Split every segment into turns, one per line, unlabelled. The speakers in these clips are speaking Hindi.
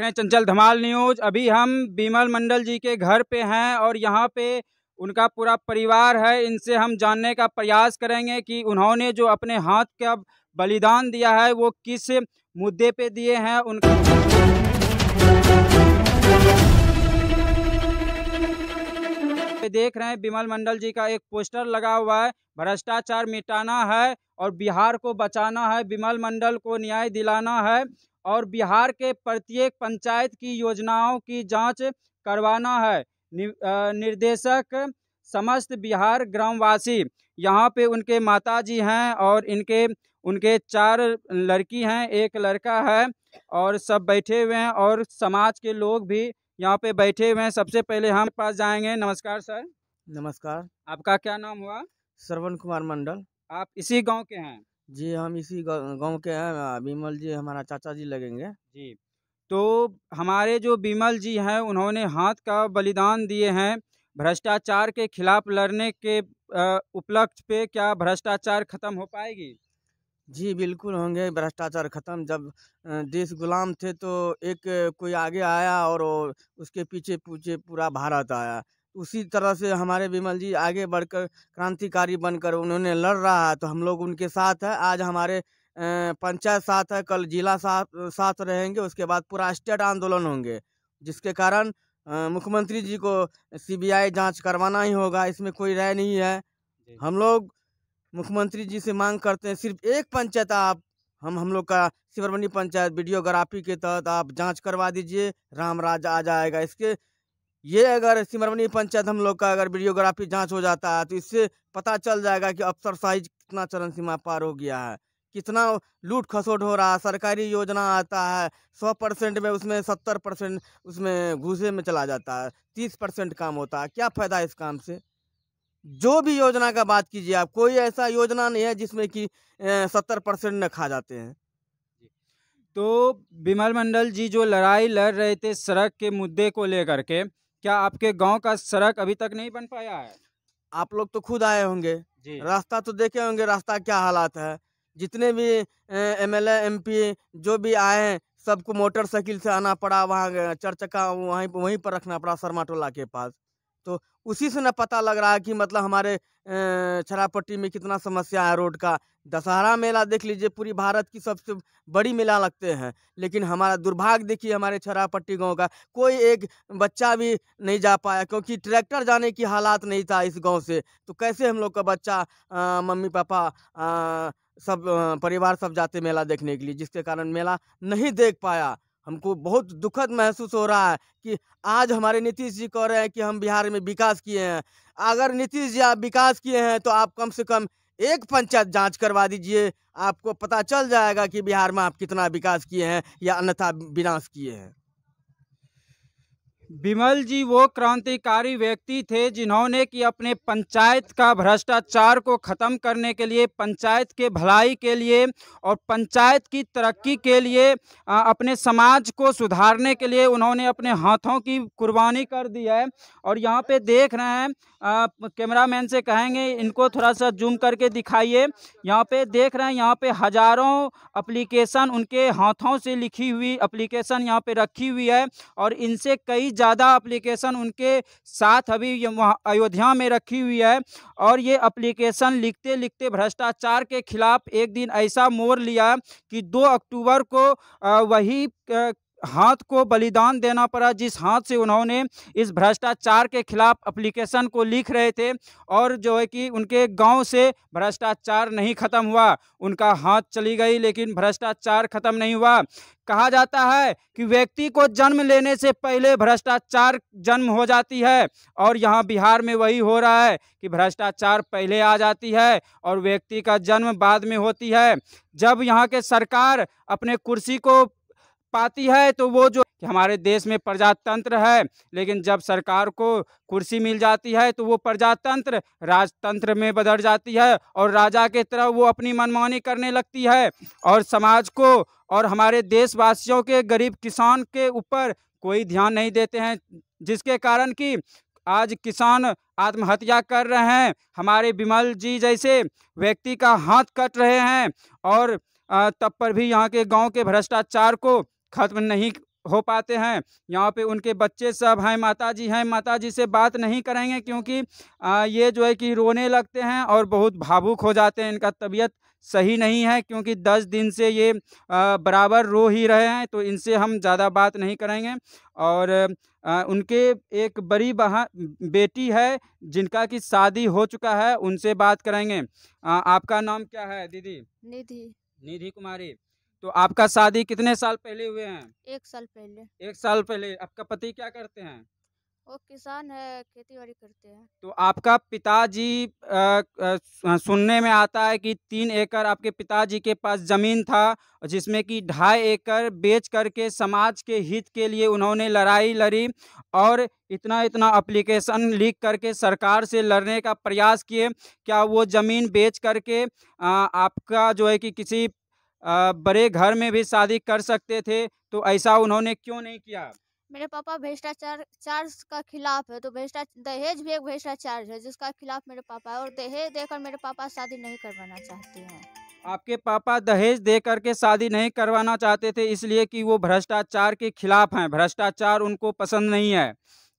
रहे हैं चंचल धमाल न्यूज अभी हम बीमल मंडल जी के घर पे हैं और यहाँ पे उनका पूरा परिवार है इनसे हम जानने का प्रयास करेंगे कि उन्होंने जो अपने हाथ का बलिदान दिया है वो किस मुद्दे पे दिए हैं उनका देख रहे हैं बिमल मंडल जी का एक पोस्टर लगा हुआ है भ्रष्टाचार मिटाना है और बिहार को बचाना है बिमल मंडल को न्याय दिलाना है और बिहार के प्रत्येक पंचायत की योजनाओं की जांच करवाना है निर्देशक समस्त बिहार ग्रामवासी यहाँ पे उनके माता जी हैं और इनके उनके चार लड़की हैं एक लड़का है और सब बैठे हुए हैं और समाज के लोग भी यहाँ पे बैठे हुए हैं सबसे पहले हम पास जाएंगे नमस्कार सर नमस्कार आपका क्या नाम हुआ श्रवण कुमार मंडल आप इसी गांव के हैं
जी हम इसी गांव के हैं विमल जी हमारा
चाचा जी लगेंगे जी तो हमारे जो बिमल जी हैं उन्होंने हाथ का बलिदान दिए हैं भ्रष्टाचार के खिलाफ लड़ने के उपलक्ष्य पे क्या भ्रष्टाचार खत्म हो पाएगी
जी बिल्कुल होंगे भ्रष्टाचार खत्म जब देश गुलाम थे तो एक कोई आगे आया और उसके पीछे पीछे पूरा भारत आया उसी तरह से हमारे विमल जी आगे बढ़कर क्रांतिकारी बनकर उन्होंने लड़ रहा है तो हम लोग उनके साथ है आज हमारे पंचायत साथ है कल जिला साथ साथ रहेंगे उसके बाद पूरा स्टेट आंदोलन होंगे जिसके कारण मुख्यमंत्री जी को सीबीआई जांच करवाना ही होगा इसमें कोई राय नहीं है हम लोग मुख्यमंत्री जी से मांग करते हैं सिर्फ एक पंचायत आप हम हम लोग का सिवरमनी पंचायत वीडियोग्राफी के तहत आप जांच करवा दीजिए राम राज आ जाएगा इसके ये अगर सिमरवनी पंचायत हम लोग का अगर वीडियोग्राफी जांच हो जाता है तो इससे पता चल जाएगा कि अफसर साइज कितना चरण सीमा पार हो गया है कितना लूट खसोट हो रहा है सरकारी योजना आता है सौ परसेंट में उसमें सत्तर परसेंट उसमें घूसे में चला जाता है तीस परसेंट काम होता है क्या फ़ायदा इस काम से जो भी योजना का बात कीजिए आप कोई ऐसा योजना नहीं है जिसमें कि सत्तर
परसेंट न खा जाते हैं तो विमल मंडल जी जो लड़ाई लड़ रहे थे सड़क के मुद्दे को लेकर के क्या आपके गांव का सड़क अभी तक नहीं बन पाया है आप लोग तो खुद आए होंगे रास्ता तो देखे होंगे रास्ता क्या हालात है
जितने भी एम एल एमपी जो भी आए हैं सबको मोटरसाइकिल से आना पड़ा वहाँ चार चक्का वहीं वहीं पर रखना पड़ा शर्मा टोला के पास तो उसी से ना पता लग रहा है कि मतलब हमारे छरापट्टी में कितना समस्या है रोड का दशहरा मेला देख लीजिए पूरी भारत की सबसे बड़ी मेला लगते हैं लेकिन हमारा दुर्भाग्य देखिए हमारे छरापट्टी गांव का कोई एक बच्चा भी नहीं जा पाया क्योंकि ट्रैक्टर जाने की हालात नहीं था इस गांव से तो कैसे हम लोग का बच्चा आ, मम्मी पापा आ, सब आ, परिवार सब जाते मेला देखने के लिए जिसके कारण मेला नहीं देख पाया हमको बहुत दुखद महसूस हो रहा है कि आज हमारे नीतीश जी कह रहे हैं कि हम बिहार में विकास किए हैं अगर नीतीश जी आप विकास किए हैं तो आप कम से कम एक पंचायत जांच करवा दीजिए आपको पता चल जाएगा कि बिहार में आप कितना विकास किए हैं या अन्यथा विनाश किए हैं
विमल जी वो क्रांतिकारी व्यक्ति थे जिन्होंने कि अपने पंचायत का भ्रष्टाचार को ख़त्म करने के लिए पंचायत के भलाई के लिए और पंचायत की तरक्की के लिए अपने समाज को सुधारने के लिए उन्होंने अपने हाथों की कुर्बानी कर दी है और यहाँ पे देख रहे हैं कैमरामैन से कहेंगे इनको थोड़ा सा जूम करके दिखाइए यहाँ पे देख रहे हैं यहाँ पे हज़ारों अप्लीकेशन उनके हाथों से लिखी हुई अप्लीकेशन यहाँ पे रखी हुई है और इनसे कई ज़्यादा अप्लीकेशन उनके साथ अभी अयोध्या में रखी हुई है और ये अप्लीकेशन लिखते लिखते भ्रष्टाचार के खिलाफ एक दिन ऐसा मोड़ लिया कि दो अक्टूबर को वही हाथ को बलिदान देना पड़ा जिस हाथ से उन्होंने इस भ्रष्टाचार के खिलाफ एप्लीकेशन को लिख रहे थे और जो है कि उनके गांव से भ्रष्टाचार नहीं खत्म हुआ उनका हाथ चली गई लेकिन भ्रष्टाचार खत्म नहीं हुआ कहा जाता है कि व्यक्ति को जन्म लेने से पहले भ्रष्टाचार जन्म हो जाती है और यहाँ बिहार में वही हो रहा है कि भ्रष्टाचार पहले आ जाती है और व्यक्ति का जन्म बाद में होती है जब यहाँ के सरकार अपने कुर्सी को पाती है तो वो जो कि हमारे देश में प्रजातंत्र है लेकिन जब सरकार को कुर्सी मिल जाती है तो वो प्रजातंत्र राजतंत्र में बदल जाती है और राजा के तरह वो अपनी मनमानी करने लगती है और समाज को और हमारे देशवासियों के गरीब किसान के ऊपर कोई ध्यान नहीं देते हैं जिसके कारण कि आज किसान आत्महत्या कर रहे हैं हमारे विमल जी जैसे व्यक्ति का हाथ कट रहे हैं और तब पर भी यहाँ के गांव के भ्रष्टाचार को खत्म नहीं हो पाते हैं यहाँ पे उनके बच्चे सब हैं माताजी हैं माताजी से बात नहीं करेंगे क्योंकि ये जो है कि रोने लगते हैं और बहुत भावुक हो जाते हैं इनका तबीयत सही नहीं है क्योंकि दस दिन से ये बराबर रो ही रहे हैं तो इनसे हम ज़्यादा बात नहीं करेंगे और उनके एक बड़ी बहा बेटी है जिनका कि शादी हो चुका है उनसे बात करेंगे आपका नाम क्या है दीदी निधि निधि कुमारी तो आपका शादी कितने साल पहले हुए हैं एक साल पहले एक साल पहले आपका पति क्या करते हैं
वो किसान है खेती बाड़ी करते हैं
तो आपका पिताजी सुनने में आता है कि तीन एकड़ आपके पिताजी के पास जमीन था जिसमें कि ढाई एकड़ बेच करके समाज के हित के लिए उन्होंने लड़ाई लड़ी और इतना इतना अप्लीकेशन लिख करके सरकार से लड़ने का प्रयास किए क्या वो ज़मीन बेच करके आ, आपका जो है कि किसी बड़े घर में भी शादी कर सकते थे तो ऐसा उन्होंने क्यों नहीं किया
मेरे पापा भ्रष्टाचार चार का खिलाफ है तो भ्रष्टाचार दहेज भी एक भ्रष्टाचार है जिसका खिलाफ मेरे पापा है और दहेज देकर मेरे पापा शादी नहीं करवाना चाहते हैं
आपके पापा दहेज दे करके शादी नहीं करवाना चाहते थे इसलिए कि वो भ्रष्टाचार के खिलाफ हैं भ्रष्टाचार उनको पसंद नहीं है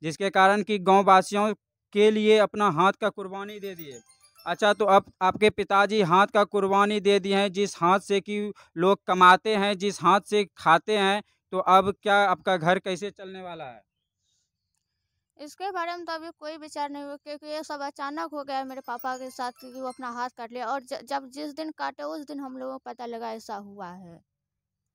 जिसके कारण कि गाँव वासियों के लिए अपना हाथ का कुर्बानी दे दिए अच्छा तो अब आपके पिताजी हाथ का कुर्बानी दे दिए हैं जिस हाथ से कि लोग कमाते हैं जिस हाथ से खाते हैं तो अब क्या आपका घर कैसे चलने वाला है
इसके बारे में तो अभी कोई विचार नहीं हुआ क्योंकि ये सब अचानक हो गया मेरे पापा के साथ कि वो अपना हाथ काट लिया और जब जिस दिन काटे उस दिन हम लोगों को पता लगा ऐसा हुआ है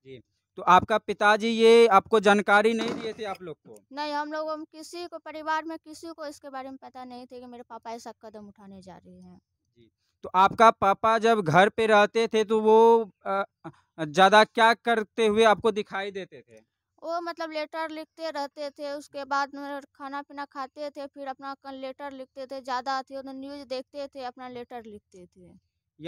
जी तो आपका पिताजी ये आपको जानकारी नहीं दिए थे आप लोग को
नहीं हम लोग किसी को परिवार में किसी को इसके बारे में पता नहीं थे कि मेरे पापा ऐसा कदम उठाने जा रहे हैं
तो आपका पापा जब घर पे रहते थे तो वो ज़्यादा क्या करते हुए आपको दिखाई देते थे
वो मतलब लेटर लिखते रहते थे उसके बाद खाना पीना खाते थे फिर अपना लेटर लिखते थे ज़्यादा थे तो न्यूज़ देखते थे अपना लेटर लिखते थे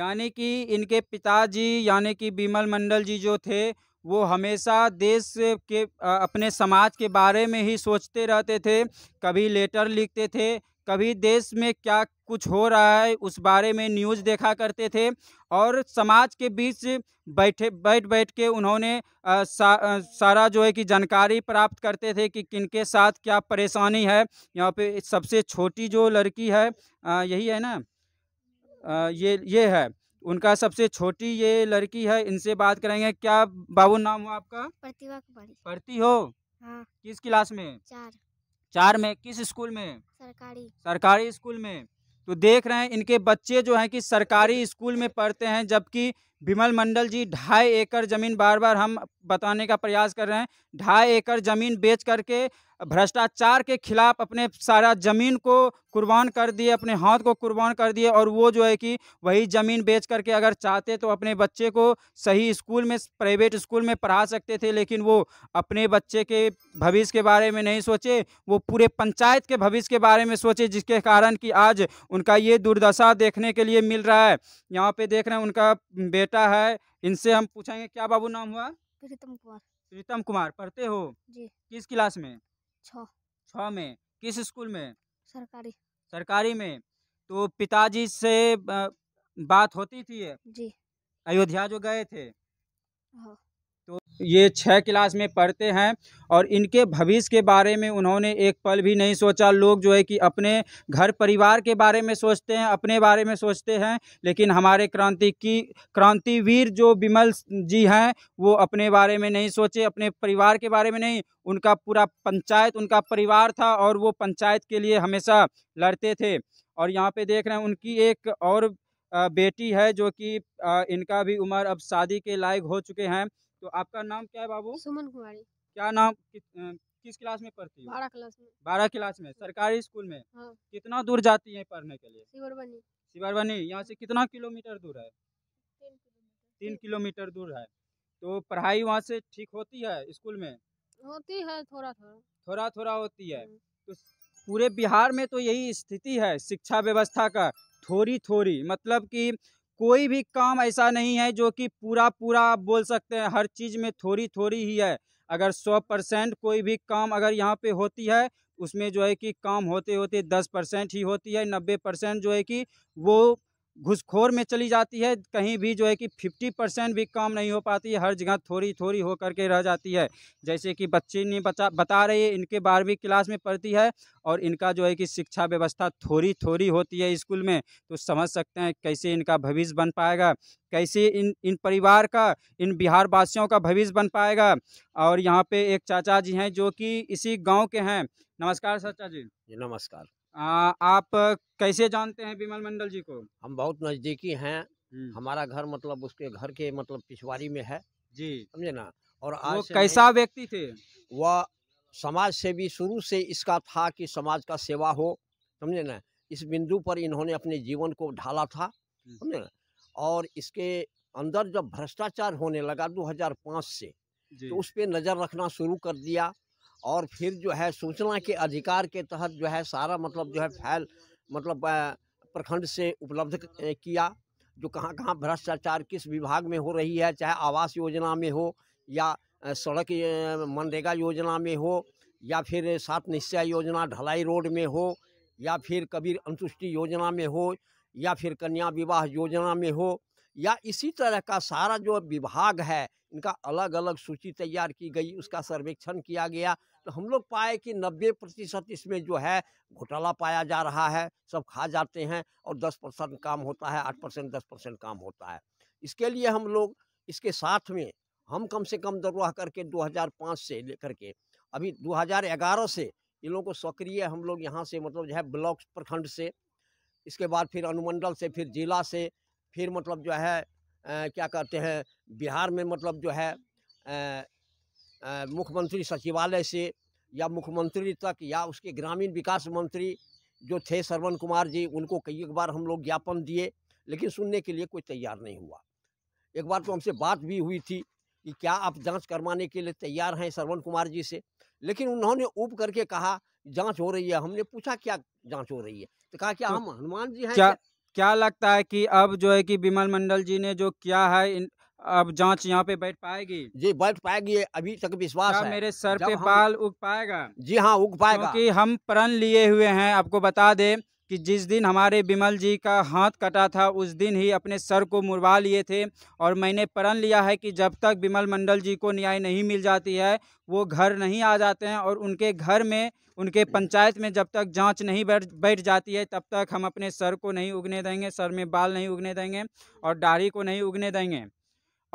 यानी कि इनके पिताजी यानी कि बीमल मंडल जी जो थे वो हमेशा देश के अपने समाज के बारे में ही सोचते रहते थे कभी लेटर लिखते थे कभी देश में क्या कुछ हो रहा है उस बारे में न्यूज़ देखा करते थे और समाज के बीच बैठे बैठ बैठ के उन्होंने आ, सा, आ, सारा जो है कि जानकारी प्राप्त करते थे कि किनके साथ क्या परेशानी है यहाँ पे सबसे छोटी जो लड़की है आ, यही है ना आ, ये ये है उनका सबसे छोटी ये लड़की है इनसे बात करेंगे क्या बाबू नाम हो आपका प्रतिभा कुमारी पढ़ती हो हाँ। किस क्लास में चार चार में किस स्कूल में सरकारी सरकारी स्कूल में तो देख रहे हैं इनके बच्चे जो हैं कि सरकारी स्कूल में पढ़ते हैं जबकि विमल मंडल जी ढाई एकड़ ज़मीन बार बार हम बताने का प्रयास कर रहे हैं ढाई एकड़ ज़मीन बेच करके भ्रष्टाचार के खिलाफ अपने सारा ज़मीन को कुर्बान कर दिए अपने हाथ को कुर्बान कर दिए और वो जो है कि वही ज़मीन बेच करके अगर चाहते तो अपने बच्चे को सही स्कूल में प्राइवेट स्कूल में पढ़ा सकते थे लेकिन वो अपने बच्चे के भविष्य के बारे में नहीं सोचे वो पूरे पंचायत के भविष्य के बारे में सोचे जिसके कारण कि आज उनका ये दुर्दशा देखने के लिए मिल रहा है यहाँ पर देख रहे हैं उनका बेटा बेटा है इनसे हम पूछेंगे क्या बाबू नाम हुआ प्रीतम कुमार प्रीतम कुमार पढ़ते हो जी किस क्लास में छ छ में किस स्कूल में सरकारी सरकारी में तो पिताजी से बात होती थी जी अयोध्या जो गए थे हाँ। तो ये छः क्लास में पढ़ते हैं और इनके भविष्य के बारे में उन्होंने एक पल भी नहीं सोचा लोग जो है कि अपने घर परिवार के बारे में सोचते हैं अपने बारे में सोचते हैं लेकिन हमारे क्रांति की क्रांतिवीर जो बिमल जी हैं वो अपने बारे में नहीं सोचे अपने परिवार के बारे में नहीं उनका पूरा पंचायत उनका परिवार था और वो पंचायत के लिए हमेशा लड़ते थे और यहाँ पर देख रहे हैं उनकी एक और बेटी है जो कि इनका भी उम्र अब शादी के लायक हो चुके हैं तो आपका नाम क्या है बाबू सुमन कुमारी क्या नाम कि, किस क्लास में पढ़ती हो बारह क्लास में बारह क्लास में हाँ। सरकारी स्कूल में हाँ। कितना दूर जाती है पढ़ने के
लिए
यहाँ से कितना किलोमीटर दूर है तीन किलोमीटर दूर है तो पढ़ाई वहाँ से ठीक होती है स्कूल में होती है थोड़ा थोड़ा थोड़ा थोड़ा होती है हाँ। तो पूरे बिहार में तो यही स्थिति है शिक्षा व्यवस्था का थोड़ी थोड़ी मतलब कि कोई भी काम ऐसा नहीं है जो कि पूरा पूरा आप बोल सकते हैं हर चीज़ में थोड़ी थोड़ी ही है अगर सौ परसेंट कोई भी काम अगर यहाँ पे होती है उसमें जो है कि काम होते होते दस परसेंट ही होती है नब्बे परसेंट जो है कि वो घुसखोर में चली जाती है कहीं भी जो है कि फिफ्टी परसेंट भी काम नहीं हो पाती है हर जगह थोड़ी थोड़ी हो करके रह जाती है जैसे कि बच्चे ने बचा बता रही है इनके बारहवीं क्लास में पढ़ती है और इनका जो है कि शिक्षा व्यवस्था थोड़ी थोड़ी होती है स्कूल में तो समझ सकते हैं कैसे इनका भविष्य बन पाएगा कैसे इन इन परिवार का इन बिहार वासियों का भविष्य बन पाएगा और यहाँ पे एक चाचा जी हैं जो कि इसी गाँव के हैं नमस्कार चाचा
जी नमस्कार
आ, आप कैसे जानते हैं विमल मंडल जी को हम बहुत नज़दीकी हैं हमारा घर मतलब उसके घर
के मतलब पिछवाड़ी में है जी समझे ना और आज कैसा व्यक्ति थे वह समाज से भी शुरू से इसका था कि समाज का सेवा हो समझे ना इस बिंदु पर इन्होंने अपने जीवन को ढाला था समझे ना और इसके अंदर जब भ्रष्टाचार होने लगा 2005 से तो उस पर नज़र रखना शुरू कर दिया और फिर जो है सूचना के अधिकार के तहत जो है सारा मतलब जो है फैल मतलब प्रखंड से उपलब्ध किया जो कहाँ कहाँ भ्रष्टाचार किस विभाग में हो रही है चाहे आवास योजना में हो या सड़क मनरेगा योजना में हो या फिर सात निश्चय योजना ढलाई रोड में हो या फिर कबीर अंतुष्टि योजना में हो या फिर कन्या विवाह योजना में हो या इसी तरह का सारा जो विभाग है इनका अलग अलग सूची तैयार की गई उसका सर्वेक्षण किया गया तो हम लोग पाए कि नब्बे प्रतिशत इसमें जो है घोटाला पाया जा रहा है सब खा जाते हैं और दस परसेंट काम होता है आठ परसेंट दस परसेंट काम होता है इसके लिए हम लोग इसके साथ में हम कम से कम दरवाह करके 2005 से लेकर के अभी 2011 से इन लोगों को सक्रिय हम लोग यहाँ से मतलब जो है ब्लॉक प्रखंड से इसके बाद फिर अनुमंडल से फिर जिला से फिर मतलब जो है क्या कहते हैं बिहार में मतलब जो है मुख्यमंत्री सचिवालय से या मुख्यमंत्री तक या उसके ग्रामीण विकास मंत्री जो थे श्रवण कुमार जी उनको कई एक बार हम लोग ज्ञापन दिए लेकिन सुनने के लिए कोई तैयार नहीं हुआ एक बार तो हमसे बात भी हुई थी कि क्या आप जांच करवाने के लिए तैयार हैं श्रवण कुमार जी से लेकिन उन्होंने ऊब करके कहा जांच हो रही है हमने पूछा क्या
जांच हो रही है तो कहा क्या तो हम
हनुमान जी
हैं
क्या? क्या लगता है कि अब जो है कि विमल मंडल जी ने जो किया है इन, अब जांच यहाँ पे बैठ पाएगी जी बैठ पाएगी अभी तक विश्वास है मेरे सर पे बाल उग पाएगा जी हाँ उग पाएगा क्योंकि हम प्रण लिए हुए हैं आपको बता दें कि जिस दिन हमारे बिमल जी का हाथ कटा था उस दिन ही अपने सर को मुरवा लिए थे और मैंने प्रण लिया है कि जब तक बिमल मंडल जी को न्याय नहीं मिल जाती है वो घर नहीं आ जाते हैं और उनके घर में उनके पंचायत में जब तक जांच नहीं बैठ बैठ जाती है तब तक हम अपने सर को नहीं उगने देंगे सर में बाल नहीं उगने देंगे और दाढ़ी को नहीं उगने देंगे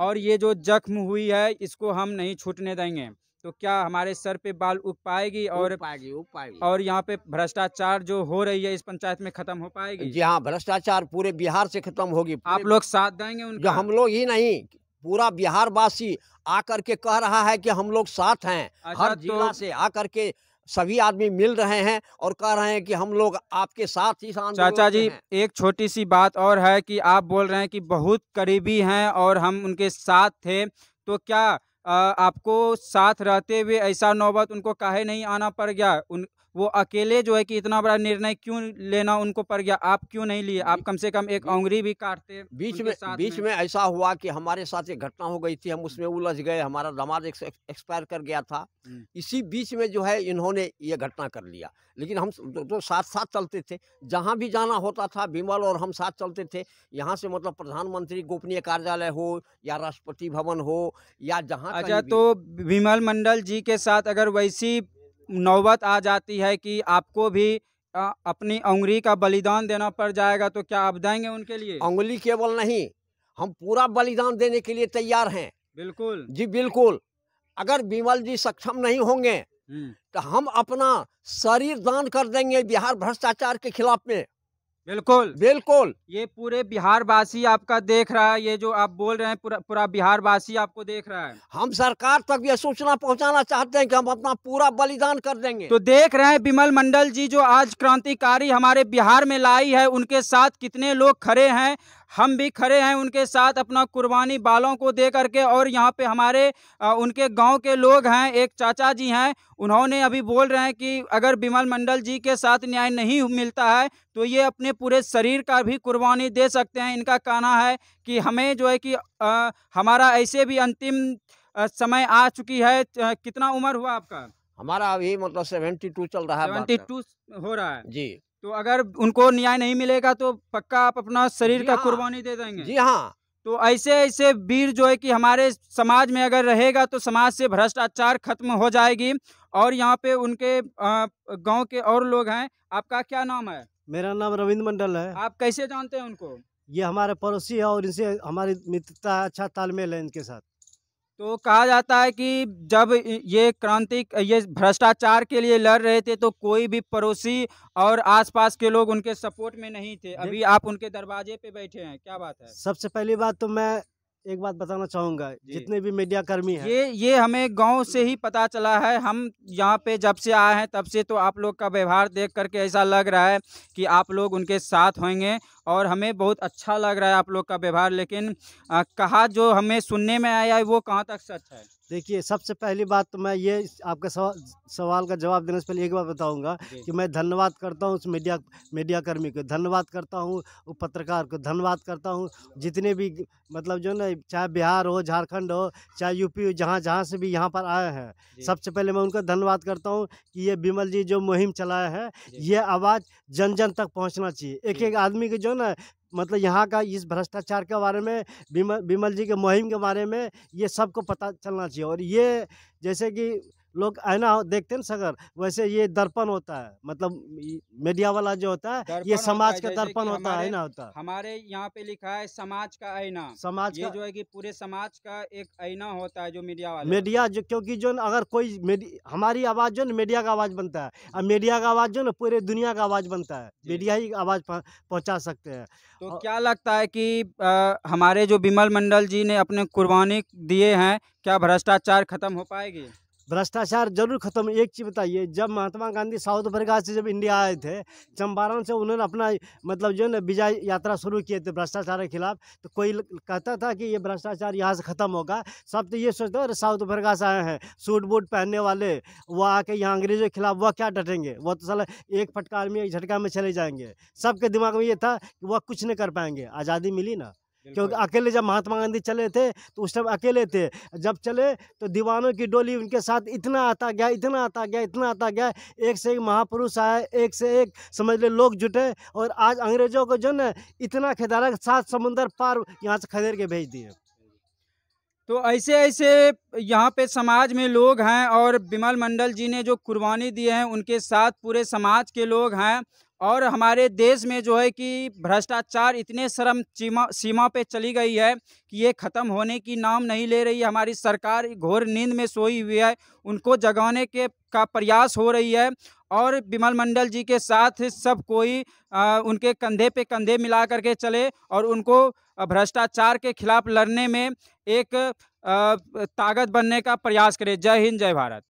और ये जो जख्म हुई है इसको हम नहीं छूटने देंगे तो क्या हमारे सर पे बाल उग पाएगी और उग
पाएगी, उग पाएगी। और
यहाँ पे भ्रष्टाचार जो हो रही है इस पंचायत में खत्म हो पाएगी जी हाँ भ्रष्टाचार पूरे बिहार से खत्म होगी आप लोग साथ देंगे उनके हम लोग ही नहीं
पूरा बिहार वासी आकर के कह रहा है कि हम लोग साथ हैं अच्छा, हर तो जिला तो... से आकर के सभी आदमी मिल रहे हैं और कह रहे हैं कि हम लोग आपके साथ ही चाचा जी
एक छोटी सी बात और है कि आप बोल रहे हैं कि बहुत करीबी हैं और हम उनके साथ थे तो क्या आपको साथ रहते हुए ऐसा नौबत उनको काहे नहीं आना पड़ गया उन वो अकेले जो है कि इतना बड़ा निर्णय क्यों लेना उनको पड़ गया आप क्यों नहीं लिए आप कम से कम एक औंगरी भी काटते बीच में बीच में ऐसा हुआ कि हमारे
साथ एक घटना हो गई थी हम उसमें उलझ गए हमारा दमाद एक्सपायर कर गया था इसी बीच में जो है इन्होंने ये घटना कर लिया लेकिन हम तो, तो साथ साथ चलते थे जहाँ भी जाना होता था बिमल और हम साथ चलते थे यहाँ से मतलब प्रधानमंत्री गोपनीय कार्यालय हो या
राष्ट्रपति भवन हो या जहाँ अच्छा तो विमल मंडल जी के साथ अगर वैसी नौबत आ जाती है कि आपको भी अपनी उंगली का बलिदान देना पड़ जाएगा तो क्या आप देंगे उनके लिए उंगली केवल नहीं हम पूरा बलिदान देने के
लिए तैयार हैं बिल्कुल जी बिल्कुल अगर बिमल जी सक्षम नहीं होंगे हम्म। तो हम अपना शरीर दान कर देंगे बिहार भ्रष्टाचार के खिलाफ में
बिल्कुल बिल्कुल ये पूरे बिहार वासी आपका देख रहा है ये जो आप बोल रहे हैं पूरा पूरा बिहार वासी आपको देख रहा है हम सरकार तक ये सूचना पहुंचाना चाहते हैं कि हम अपना पूरा
बलिदान कर देंगे तो
देख रहे हैं विमल मंडल जी जो आज क्रांतिकारी हमारे बिहार में लाई है उनके साथ कितने लोग खड़े हैं हम भी खड़े हैं उनके साथ अपना कुर्बानी बालों को दे करके और यहाँ पे हमारे उनके गांव के लोग हैं एक चाचा जी हैं उन्होंने अभी बोल रहे हैं कि अगर विमल मंडल जी के साथ न्याय नहीं मिलता है तो ये अपने पूरे शरीर का भी कुर्बानी दे सकते हैं इनका कहना है कि हमें जो है कि आ, हमारा ऐसे भी अंतिम समय आ चुकी है कितना उम्र हुआ आपका हमारा अभी मतलब सेवेंटी टू चल रहा है सेवेंटी हो रहा है जी तो अगर उनको न्याय नहीं मिलेगा तो पक्का आप अपना शरीर का हाँ। कुर्बानी दे देंगे जी हाँ तो ऐसे ऐसे वीर जो है कि हमारे समाज में अगर रहेगा तो समाज से भ्रष्टाचार खत्म हो जाएगी और यहाँ पे उनके गांव के और लोग हैं आपका क्या नाम है मेरा नाम
रविंद्र मंडल है आप कैसे जानते हैं उनको ये हमारे पड़ोसी है और इनसे हमारी मित्रता अच्छा तालमेल है इनके साथ
तो कहा जाता है कि जब ये क्रांति ये भ्रष्टाचार के लिए लड़ रहे थे तो कोई भी पड़ोसी और आसपास के लोग उनके सपोर्ट में नहीं थे अभी आप उनके दरवाजे पे बैठे हैं क्या बात है सबसे
पहली बात तो मैं एक बात बताना चाहूँगा जितने भी मीडिया कर्मी हैं ये ये हमें गांव से ही पता चला है हम यहाँ
पे जब से आए हैं तब से तो आप लोग का व्यवहार देख करके ऐसा लग रहा है कि आप लोग उनके साथ होंगे और हमें बहुत अच्छा लग रहा है आप लोग का व्यवहार लेकिन आ, कहा जो हमें
सुनने में आया है वो कहाँ तक सच है देखिए सबसे पहली बात तो मैं ये आपका सवाल सवाल का जवाब देने से पहले एक बात बताऊंगा कि मैं धन्यवाद करता हूँ उस मीडिया मीडिया कर्मी को धन्यवाद करता हूँ उस पत्रकार को धन्यवाद करता हूँ जितने भी मतलब जो ना चाहे बिहार हो झारखंड हो चाहे यूपी हो जहाँ जहाँ से भी यहाँ पर आए हैं सबसे पहले मैं उनका धन्यवाद करता हूँ कि ये बिमल जी जो मुहिम चलाए हैं ये आवाज़ जन जन तक पहुँचना चाहिए एक एक आदमी के जो ना मतलब यहाँ का इस भ्रष्टाचार के बारे में विमल बिमल जी के मुहिम के बारे में ये सबको पता चलना चाहिए और ये जैसे कि लोग आईना देखते हैं ना सगर वैसे ये दर्पण होता है मतलब मीडिया वाला जो होता है ये समाज का दर्पण होता है ना होता
हमारे यहाँ पे लिखा है समाज का आईना समाज ये जो है कि पूरे समाज का एक आईना होता है जो मीडिया वाला मीडिया
जो क्योंकि जो अगर कोई हमारी आवाज़ जो ना मीडिया का आवाज़ बनता है और मीडिया का आवाज़ जो ना पूरे दुनिया का आवाज़ बनता है मीडिया ही आवाज़ पहुँचा सकते हैं
तो क्या लगता है कि हमारे जो बिमल मंडल जी ने अपने कुर्बानी दिए हैं क्या भ्रष्टाचार खत्म हो
पाएगी भ्रष्टाचार जरूर खत्म एक चीज़ बताइए जब महात्मा गांधी साउथ अफ्रीका से जब इंडिया आए थे चंपारण से उन्होंने अपना मतलब जो है ना विजय यात्रा शुरू किए थे भ्रष्टाचार के खिलाफ तो कोई कहता था कि ये भ्रष्टाचार यहाँ से ख़त्म होगा सब तो ये सोचते अरे साउथ अफ्रीका से आए हैं सूट बूट पहनने वाले वो आके यहाँ अंग्रेजों के खिलाफ वह क्या डटेंगे वो तो सला एक फटकार में एक झटका में चले जाएंगे सबके दिमाग में ये था कि वह कुछ नहीं कर पाएंगे आज़ादी मिली ना क्योंकि अकेले जब महात्मा गांधी चले थे तो उस टाइम अकेले थे जब चले तो दीवानों की डोली उनके साथ इतना आता गया इतना आता गया इतना आता गया एक से एक महापुरुष आए एक से एक समझ ले लोग जुटे और आज अंग्रेजों को जो है इतना खेदारा सात समुंदर पार यहाँ से खदेड़ के भेज दिए
तो ऐसे ऐसे यहाँ पे समाज में लोग हैं और बिमल मंडल जी ने जो कुर्बानी दिए हैं उनके साथ पूरे समाज के लोग हैं और हमारे देश में जो है कि भ्रष्टाचार इतने शर्म सीमा सीमा पे चली गई है कि ये ख़त्म होने की नाम नहीं ले रही हमारी सरकार घोर नींद में सोई हुई है उनको जगाने के का प्रयास हो रही है और विमल मंडल जी के साथ सब कोई आ, उनके कंधे पे कंधे मिला करके चले और उनको भ्रष्टाचार के खिलाफ लड़ने में एक आ, ताकत बनने का प्रयास करे जय हिंद जय भारत